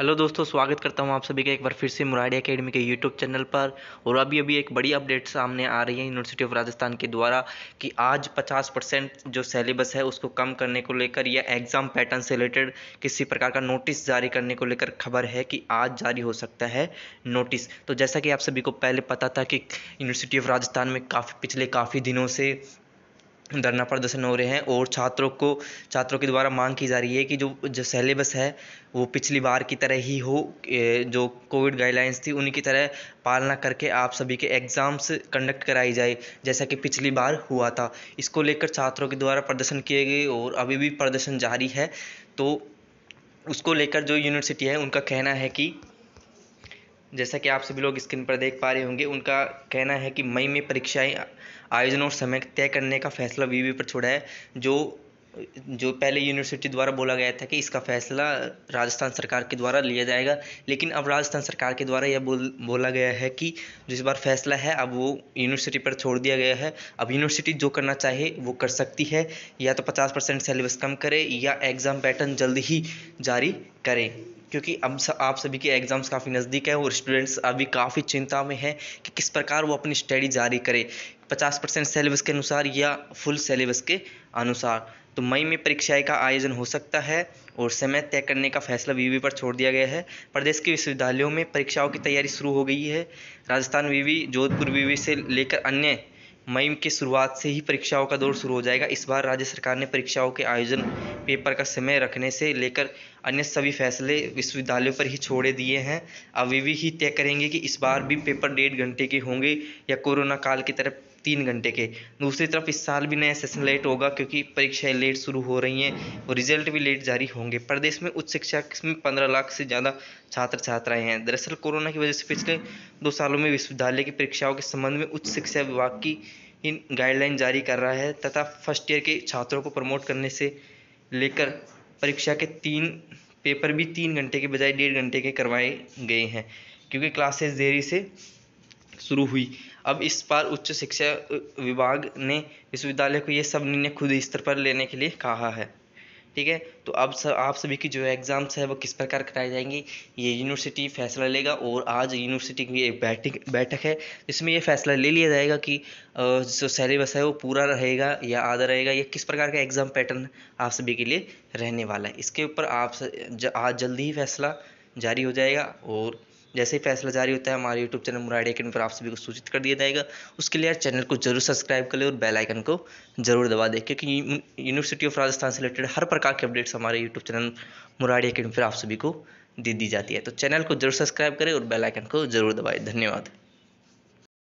hello दोस्तों स्वागत करता हूं आप सभी का एक बार फिर से मुराडी एकेडमी के यूट्यूब चैनल पर और अभी अभी एक बड़ी अपडेट सामने आ रही है यूनिवर्सिटी ऑफ राजस्थान के द्वारा कि आज 50 परसेंट जो सिलेबस है उसको कम करने को लेकर या एग्ज़ाम पैटर्न से रिलेटेड किसी प्रकार का नोटिस जारी करने को लेकर खबर है कि आज जारी हो सकता है नोटिस तो जैसा कि आप सभी को पहले पता था कि यूनिवर्सिटी ऑफ राजस्थान में काफ़ी पिछले काफ़ी दिनों से धरना प्रदर्शन हो रहे हैं और छात्रों को छात्रों के द्वारा मांग की जा रही है कि जो जो सेलेबस है वो पिछली बार की तरह ही हो जो कोविड गाइडलाइंस थी उनकी तरह पालना करके आप सभी के एग्ज़ाम्स कंडक्ट कराई जाए जैसा कि पिछली बार हुआ था इसको लेकर छात्रों के द्वारा प्रदर्शन किए गए और अभी भी प्रदर्शन जारी है तो उसको लेकर जो यूनिवर्सिटी है उनका कहना है कि जैसा कि आप सभी लोग स्क्रीन पर देख पा रहे होंगे उनका कहना है कि मई में परीक्षाएं आयोजन और समय तय करने का फैसला वीवी पर छोड़ा है जो जो पहले यूनिवर्सिटी द्वारा बोला गया था कि इसका फैसला राजस्थान सरकार के द्वारा लिया जाएगा लेकिन अब राजस्थान सरकार के द्वारा यह बोल बोला गया है कि जो इस बार फैसला है अब वो यूनिवर्सिटी पर छोड़ दिया गया है अब यूनिवर्सिटी जो करना चाहे वो कर सकती है या तो पचास परसेंट सिलेबस कम करे या एग्ज़ाम पैटर्न जल्द ही जारी करें क्योंकि अब आप सभी के एग्ज़ाम्स काफ़ी नज़दीक हैं और स्टूडेंट्स अभी काफ़ी चिंता में हैं कि किस प्रकार वो अपनी स्टडी जारी करें पचास परसेंट सेलेबस के अनुसार या फुल सेलेबस के अनुसार तो मई में परीक्षाएं का आयोजन हो सकता है और समय तय करने का फैसला वीवी पर छोड़ दिया गया है प्रदेश के विश्वविद्यालयों में परीक्षाओं की तैयारी शुरू हो गई है राजस्थान वीवी जोधपुर वीवी से लेकर अन्य मई के शुरुआत से ही परीक्षाओं का दौर शुरू हो जाएगा इस बार राज्य सरकार ने परीक्षाओं के आयोजन पेपर का समय रखने से लेकर अन्य सभी फैसले विश्वविद्यालयों पर ही छोड़े दिए हैं अभी भी ही तय करेंगे कि इस बार भी पेपर डेढ़ घंटे के होंगे या कोरोना काल की तरह तीन घंटे के दूसरी तरफ इस साल भी नया सेशन लेट होगा क्योंकि परीक्षाएं लेट शुरू हो रही हैं और रिजल्ट भी लेट जारी होंगे प्रदेश में उच्च शिक्षा में पंद्रह लाख से ज़्यादा छात्र छात्राएं हैं दरअसल कोरोना की वजह से पिछले दो सालों में विश्वविद्यालय की परीक्षाओं के संबंध में उच्च शिक्षा विभाग की इन गाइडलाइन जारी कर रहा है तथा फर्स्ट ईयर के छात्रों को प्रमोट करने से लेकर परीक्षा के तीन पेपर भी तीन घंटे के बजाय डेढ़ घंटे के करवाए गए हैं क्योंकि क्लासेस देरी से शुरू हुई अब इस बार उच्च शिक्षा विभाग ने विश्वविद्यालय को ये सब निर्णय खुद स्तर पर लेने के लिए कहा है ठीक है तो अब सब आप सभी की जो एग्ज़ाम्स है वो किस प्रकार कराई जाएंगी ये यूनिवर्सिटी फैसला लेगा और आज यूनिवर्सिटी की एक बैठक बैठक है इसमें ये फैसला ले लिया जाएगा कि जो सिलेबस है वो पूरा रहेगा या आधा रहेगा या किस प्रकार का एग्ज़ाम पैटर्न आप सभी के लिए रहने वाला है इसके ऊपर आप आज जल्दी ही फैसला जारी हो जाएगा और जैसे ही फैसला जारी होता है हमारे यूट्यूब चैनल मुराडी अकेडमी पर आप सभी को सूचित कर दिया जाएगा उसके लिए चैनल को जरूर सब्सक्राइब कर ले और बेल आइकन को जरूर दबा दें क्योंकि यूनिवर्सिटी ऑफ राजस्थान से रिलेटेड हर प्रकार के अपडेट्स हमारे यूट्यूब चैनल मुराडी अकेडमी पर आप सभी को दे दी जाती है तो चैनल को जरूर सब्सक्राइब करें और बेलाइकन को जरूर दबाएं धन्यवाद